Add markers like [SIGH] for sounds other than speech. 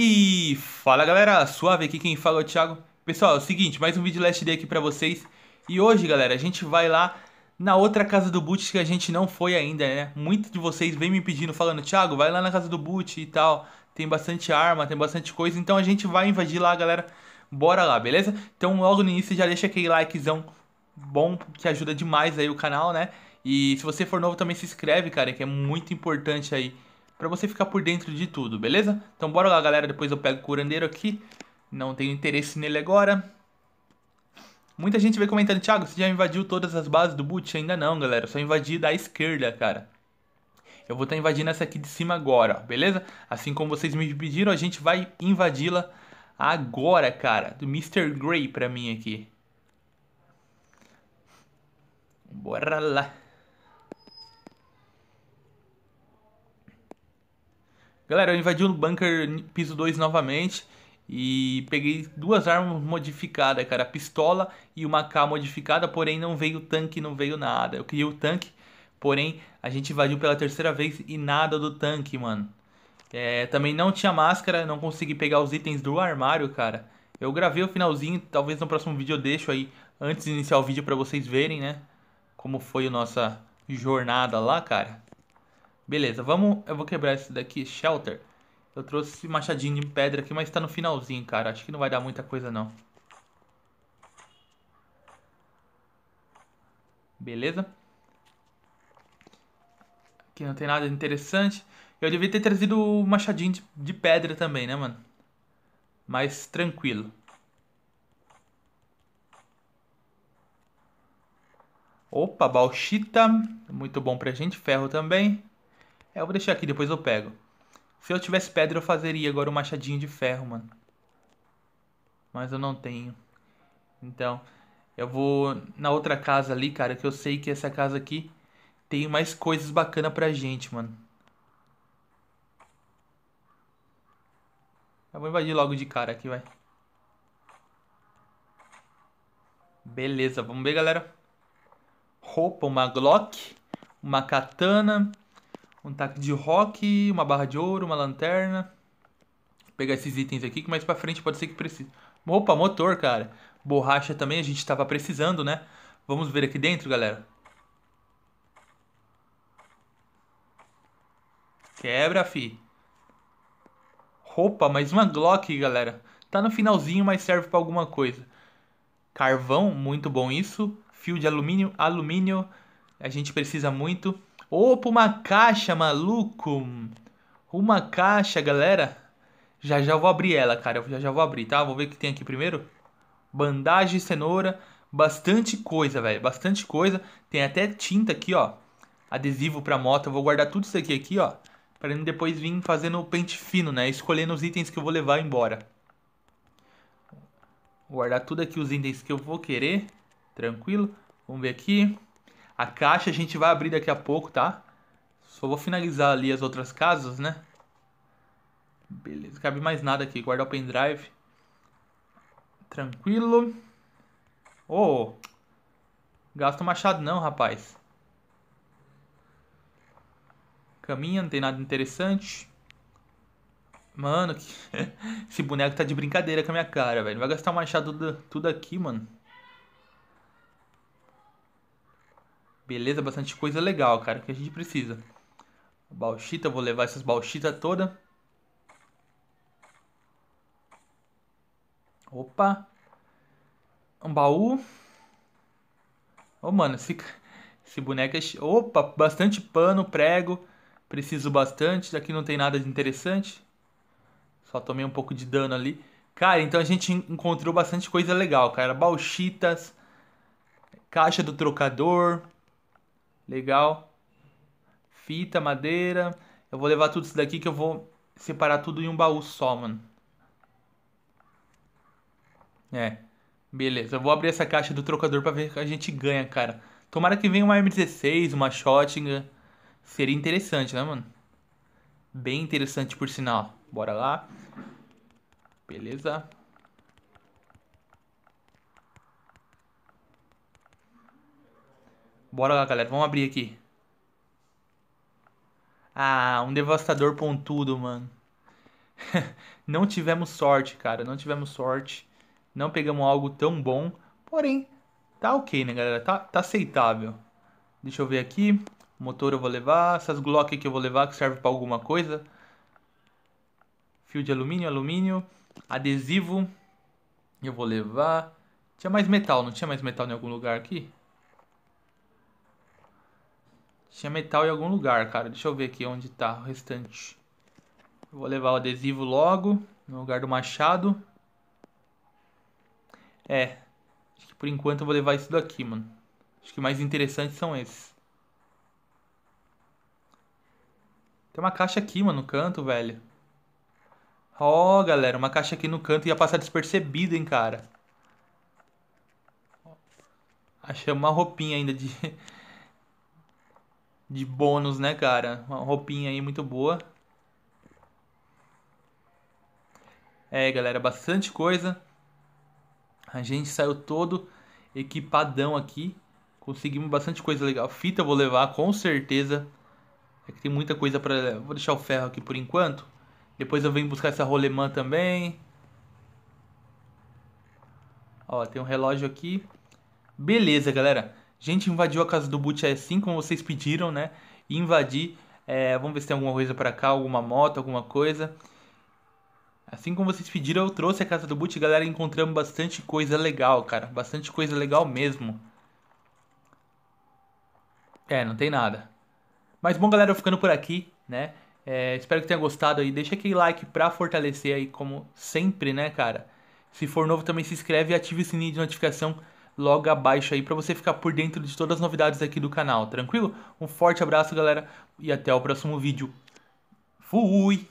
E fala galera, suave aqui quem fala é o Thiago. Pessoal, é o seguinte, mais um vídeo Last Day aqui pra vocês. E hoje, galera, a gente vai lá na outra casa do Boot que a gente não foi ainda, né? Muitos de vocês vem me pedindo, falando, Thiago, vai lá na casa do Boot e tal. Tem bastante arma, tem bastante coisa, então a gente vai invadir lá, galera. Bora lá, beleza? Então logo no início já deixa aquele likezão bom que ajuda demais aí o canal, né? E se você for novo também se inscreve, cara, que é muito importante aí para você ficar por dentro de tudo, beleza? Então bora lá, galera, depois eu pego o curandeiro aqui. Não tenho interesse nele agora. Muita gente vem comentando, Thiago, você já invadiu todas as bases do boot? Ainda não, galera, só invadi da esquerda, cara. Eu vou estar tá invadindo essa aqui de cima agora, ó, beleza? Assim como vocês me pediram, a gente vai invadi-la agora, cara. Do Mr. Grey pra mim aqui. Bora lá. Galera, eu invadi o bunker piso 2 novamente e peguei duas armas modificadas, cara. A pistola e uma K modificada, porém não veio tanque, não veio nada. Eu queria o tanque, porém a gente invadiu pela terceira vez e nada do tanque, mano. É, também não tinha máscara, não consegui pegar os itens do armário, cara. Eu gravei o finalzinho, talvez no próximo vídeo eu deixo aí, antes de iniciar o vídeo, pra vocês verem, né? Como foi a nossa jornada lá, cara. Beleza, vamos... Eu vou quebrar esse daqui, Shelter. Eu trouxe machadinho de pedra aqui, mas tá no finalzinho, cara. Acho que não vai dar muita coisa, não. Beleza? Aqui não tem nada interessante. Eu devia ter trazido o machadinho de, de pedra também, né, mano? Mais tranquilo. Opa, bauxita. Muito bom pra gente. Ferro também. É, eu vou deixar aqui, depois eu pego. Se eu tivesse pedra, eu fazeria agora um machadinho de ferro, mano. Mas eu não tenho. Então, eu vou na outra casa ali, cara, que eu sei que essa casa aqui tem mais coisas bacanas pra gente, mano. Eu vou invadir logo de cara aqui, vai. Beleza, vamos ver, galera. Roupa, uma Glock, uma katana um taco de rock, uma barra de ouro, uma lanterna. Vou pegar esses itens aqui que mais pra frente pode ser que precise. Opa, motor, cara. Borracha também, a gente tava precisando, né? Vamos ver aqui dentro, galera. Quebra, fi. Roupa, mais uma Glock, galera. Tá no finalzinho, mas serve para alguma coisa. Carvão, muito bom isso. Fio de alumínio, alumínio, a gente precisa muito. Opa, uma caixa, maluco. Uma caixa, galera. Já já vou abrir ela, cara. já já vou abrir, tá? Vou ver o que tem aqui primeiro. Bandagem, cenoura. Bastante coisa, velho. Bastante coisa. Tem até tinta aqui, ó. Adesivo pra moto. Eu vou guardar tudo isso aqui, aqui ó. Pra não depois vir fazendo o pente fino, né? Escolhendo os itens que eu vou levar embora. Vou guardar tudo aqui os itens que eu vou querer. Tranquilo. Vamos ver aqui. A caixa a gente vai abrir daqui a pouco, tá? Só vou finalizar ali as outras casas, né? Beleza, não cabe mais nada aqui. Guardar o pendrive. Tranquilo. oh, gasta o machado não, rapaz. Caminha, não tem nada interessante. Mano, [LAUGHS] esse boneco tá de brincadeira com a minha cara, velho. Vai gastar o machado tudo aqui, mano. Beleza, bastante coisa legal, cara, que a gente precisa. Bauxita, vou levar essas bauxita toda. Opa. Um baú. Ô, oh, mano, esse, esse boneco é... Opa, bastante pano, prego. Preciso bastante. Aqui não tem nada de interessante. Só tomei um pouco de dano ali. Cara, então a gente encontrou bastante coisa legal, cara. Bauxitas, caixa do trocador, Legal. Fita, madeira. Eu vou levar tudo isso daqui que eu vou separar tudo em um baú só, mano. É. Beleza, eu vou abrir essa caixa do trocador pra ver o que a gente ganha, cara. Tomara que venha uma M16, uma Shotgun. Seria interessante, né, mano? Bem interessante, por sinal. Bora lá. Beleza. Bora lá, galera. Vamos abrir aqui. Ah, um devastador pontudo, mano. [LAUGHS] não tivemos sorte, cara. Não tivemos sorte. Não pegamos algo tão bom. Porém, tá ok, né, galera? Tá, tá aceitável. Deixa eu ver aqui. Motor eu vou levar. Essas Glock que eu vou levar que serve pra alguma coisa. Fio de alumínio, alumínio. Adesivo. Eu vou levar. Tinha mais metal, não tinha mais metal em algum lugar aqui? Tinha metal em algum lugar, cara. Deixa eu ver aqui onde tá o restante. Eu vou levar o adesivo logo, no lugar do machado. É, acho que por enquanto eu vou levar isso daqui, mano. Acho que mais interessantes são esses. Tem uma caixa aqui, mano, no canto, velho. Ó, oh, galera, uma caixa aqui no canto ia passar despercebida, hein, cara. achei uma roupinha ainda de de bônus, né, cara? Uma roupinha aí muito boa. É, galera, bastante coisa. A gente saiu todo equipadão aqui. Conseguimos bastante coisa legal. Fita eu vou levar, com certeza. É que tem muita coisa pra... Vou deixar o ferro aqui por enquanto. Depois eu venho buscar essa rolemã também. Ó, tem um relógio aqui. Beleza, galera. Gente, invadiu a casa do Butch é assim como vocês pediram, né? Invadir. É, vamos ver se tem alguma coisa para cá, alguma moto, alguma coisa. Assim como vocês pediram, eu trouxe a casa do Butch, galera, encontramos bastante coisa legal, cara. Bastante coisa legal mesmo. É, não tem nada. Mas bom, galera, eu ficando por aqui, né? É, espero que tenha gostado aí. Deixa aquele like pra fortalecer aí, como sempre, né, cara? Se for novo, também se inscreve e ative o sininho de notificação logo abaixo aí para você ficar por dentro de todas as novidades aqui do canal, tranquilo? Um forte abraço, galera, e até o próximo vídeo. Fui!